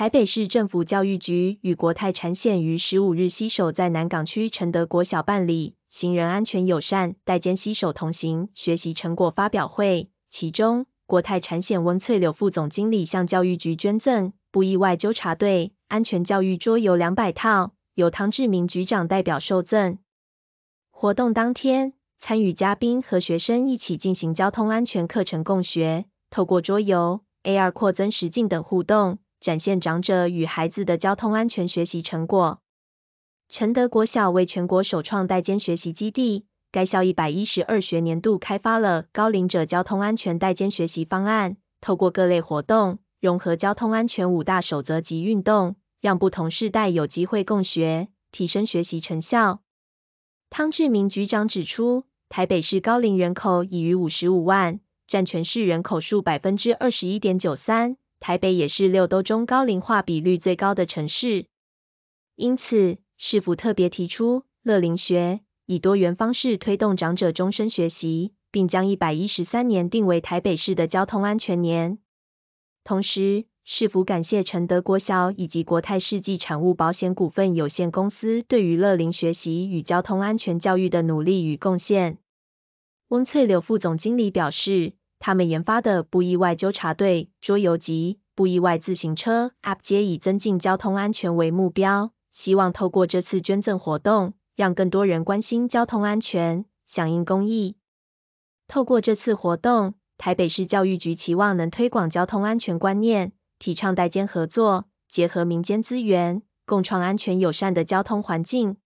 台北市政府教育局与国泰产险于十五日携手在南港区承德国小办理行人安全友善带间携手同行学习成果发表会，其中国泰产险温翠柳副总经理向教育局捐赠不意外纠察队安全教育桌游两百套，由汤志明局长代表受赠。活动当天，参与嘉宾和学生一起进行交通安全课程共学，透过桌游、AR 扩增实境等互动。展现长者与孩子的交通安全学习成果。承德国小为全国首创代间学习基地，该校一百一十二学年度开发了高龄者交通安全代间学习方案，透过各类活动，融合交通安全五大守则及运动，让不同世代有机会共学，提升学习成效。汤志明局长指出，台北市高龄人口已逾五十五万，占全市人口数百分之二十一点九三。台北也是六都中高龄化比率最高的城市，因此市府特别提出乐龄学，以多元方式推动长者终身学习，并将一百一十三年定为台北市的交通安全年。同时，市府感谢承德国小以及国泰世纪产物保险股份有限公司对于乐龄学习与交通安全教育的努力与贡献。翁翠柳副总经理表示。他们研发的不意外纠察队桌游及不意外自行车 App 皆以增进交通安全为目标，希望透过这次捐赠活动，让更多人关心交通安全，响应公益。透过这次活动，台北市教育局期望能推广交通安全观念，提倡代间合作，结合民间资源，共创安全友善的交通环境。